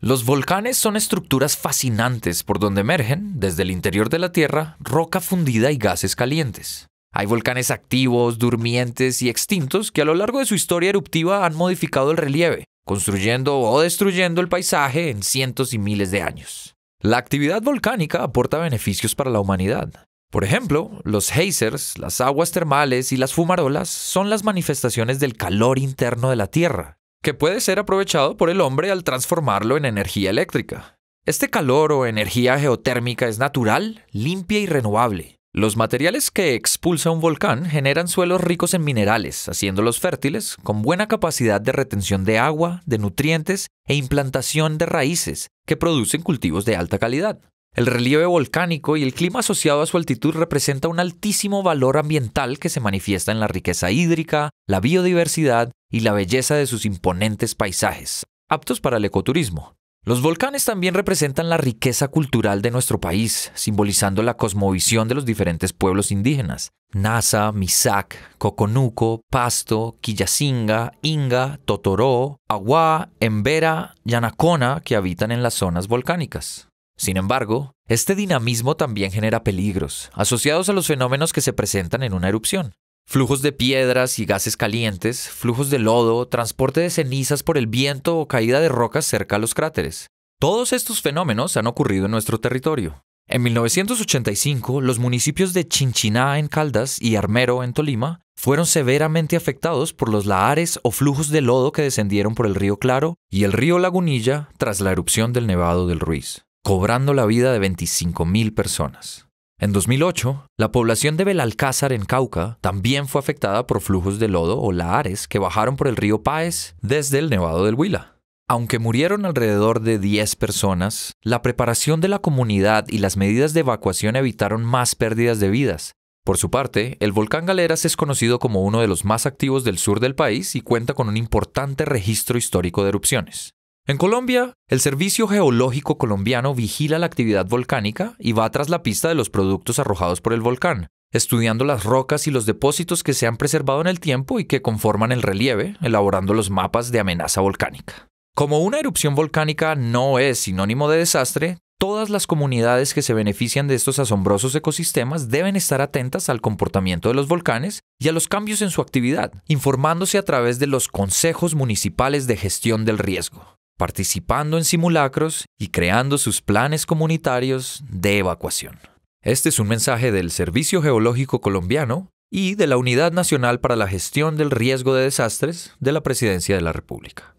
Los volcanes son estructuras fascinantes por donde emergen, desde el interior de la Tierra, roca fundida y gases calientes. Hay volcanes activos, durmientes y extintos que a lo largo de su historia eruptiva han modificado el relieve, construyendo o destruyendo el paisaje en cientos y miles de años. La actividad volcánica aporta beneficios para la humanidad. Por ejemplo, los geysers, las aguas termales y las fumarolas son las manifestaciones del calor interno de la Tierra, que puede ser aprovechado por el hombre al transformarlo en energía eléctrica. Este calor o energía geotérmica es natural, limpia y renovable. Los materiales que expulsa un volcán generan suelos ricos en minerales, haciéndolos fértiles, con buena capacidad de retención de agua, de nutrientes e implantación de raíces, que producen cultivos de alta calidad. El relieve volcánico y el clima asociado a su altitud representa un altísimo valor ambiental que se manifiesta en la riqueza hídrica, la biodiversidad y la belleza de sus imponentes paisajes, aptos para el ecoturismo. Los volcanes también representan la riqueza cultural de nuestro país, simbolizando la cosmovisión de los diferentes pueblos indígenas. Nasa, Misak, Coconuco, Pasto, Quillacinga, Inga, Totoró, Agua, Embera, Yanacona, que habitan en las zonas volcánicas. Sin embargo, este dinamismo también genera peligros, asociados a los fenómenos que se presentan en una erupción flujos de piedras y gases calientes, flujos de lodo, transporte de cenizas por el viento o caída de rocas cerca a los cráteres. Todos estos fenómenos han ocurrido en nuestro territorio. En 1985, los municipios de Chinchiná en Caldas y Armero en Tolima fueron severamente afectados por los lahares o flujos de lodo que descendieron por el río Claro y el río Lagunilla tras la erupción del Nevado del Ruiz, cobrando la vida de 25.000 personas. En 2008, la población de Belalcázar en Cauca también fue afectada por flujos de lodo o lahares que bajaron por el río Páez desde el Nevado del Huila. Aunque murieron alrededor de 10 personas, la preparación de la comunidad y las medidas de evacuación evitaron más pérdidas de vidas. Por su parte, el volcán Galeras es conocido como uno de los más activos del sur del país y cuenta con un importante registro histórico de erupciones. En Colombia, el Servicio Geológico Colombiano vigila la actividad volcánica y va tras la pista de los productos arrojados por el volcán, estudiando las rocas y los depósitos que se han preservado en el tiempo y que conforman el relieve, elaborando los mapas de amenaza volcánica. Como una erupción volcánica no es sinónimo de desastre, todas las comunidades que se benefician de estos asombrosos ecosistemas deben estar atentas al comportamiento de los volcanes y a los cambios en su actividad, informándose a través de los consejos municipales de gestión del riesgo participando en simulacros y creando sus planes comunitarios de evacuación. Este es un mensaje del Servicio Geológico Colombiano y de la Unidad Nacional para la Gestión del Riesgo de Desastres de la Presidencia de la República.